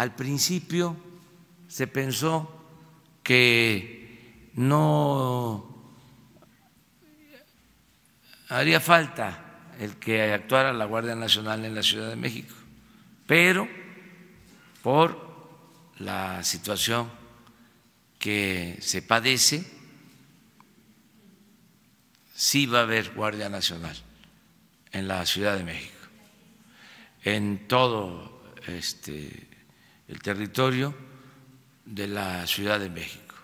Al principio se pensó que no haría falta el que actuara la Guardia Nacional en la Ciudad de México, pero por la situación que se padece, sí va a haber Guardia Nacional en la Ciudad de México, en todo este el territorio de la Ciudad de México.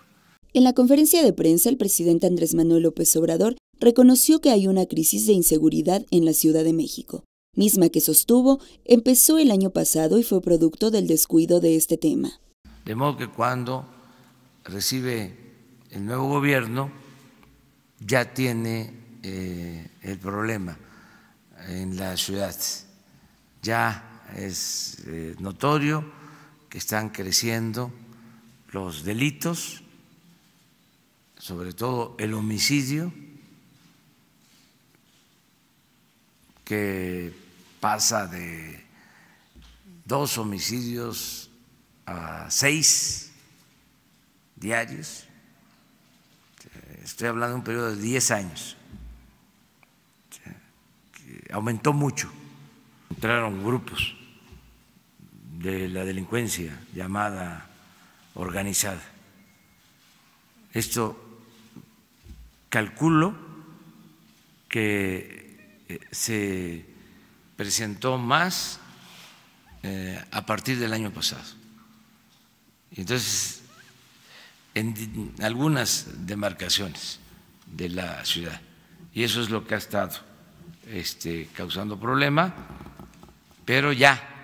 En la conferencia de prensa, el presidente Andrés Manuel López Obrador reconoció que hay una crisis de inseguridad en la Ciudad de México, misma que sostuvo empezó el año pasado y fue producto del descuido de este tema. De modo que cuando recibe el nuevo gobierno ya tiene eh, el problema en la ciudad, ya es eh, notorio que están creciendo los delitos, sobre todo el homicidio, que pasa de dos homicidios a seis diarios. Estoy hablando de un periodo de 10 años. Aumentó mucho. Entraron grupos de la delincuencia llamada organizada. Esto calculo que eh, se presentó más eh, a partir del año pasado. Entonces, en algunas demarcaciones de la ciudad. Y eso es lo que ha estado este, causando problema, pero ya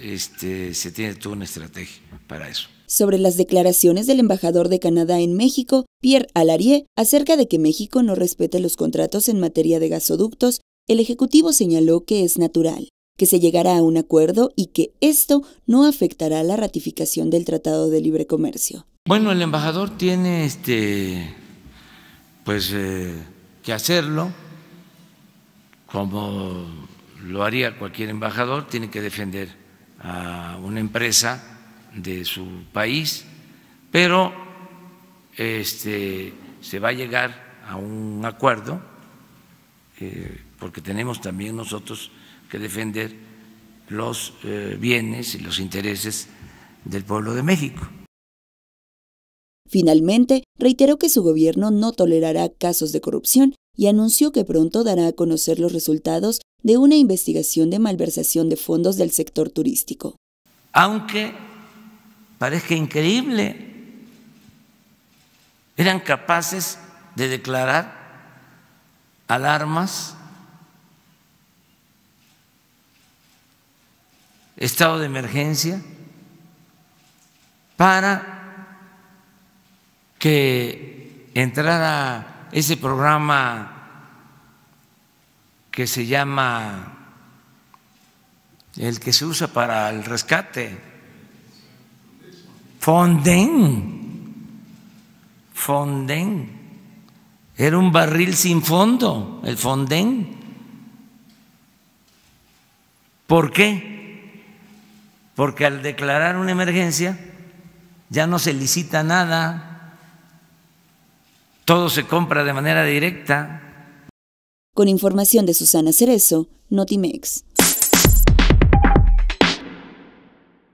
este, se tiene toda una estrategia para eso. Sobre las declaraciones del embajador de Canadá en México, Pierre Alarie, acerca de que México no respete los contratos en materia de gasoductos, el Ejecutivo señaló que es natural, que se llegará a un acuerdo y que esto no afectará la ratificación del Tratado de Libre Comercio. Bueno, el embajador tiene este, pues, eh, que hacerlo como lo haría cualquier embajador, tiene que defender a una empresa de su país, pero este, se va a llegar a un acuerdo, eh, porque tenemos también nosotros que defender los eh, bienes y los intereses del pueblo de México. Finalmente, reiteró que su gobierno no tolerará casos de corrupción y anunció que pronto dará a conocer los resultados de una investigación de malversación de fondos del sector turístico. Aunque parezca increíble, eran capaces de declarar alarmas, estado de emergencia, para que entrara ese programa que se llama el que se usa para el rescate, Fonden, Fonden, era un barril sin fondo, el Fonden. ¿Por qué? Porque al declarar una emergencia ya no se licita nada todo se compra de manera directa. Con información de Susana Cerezo, Notimex.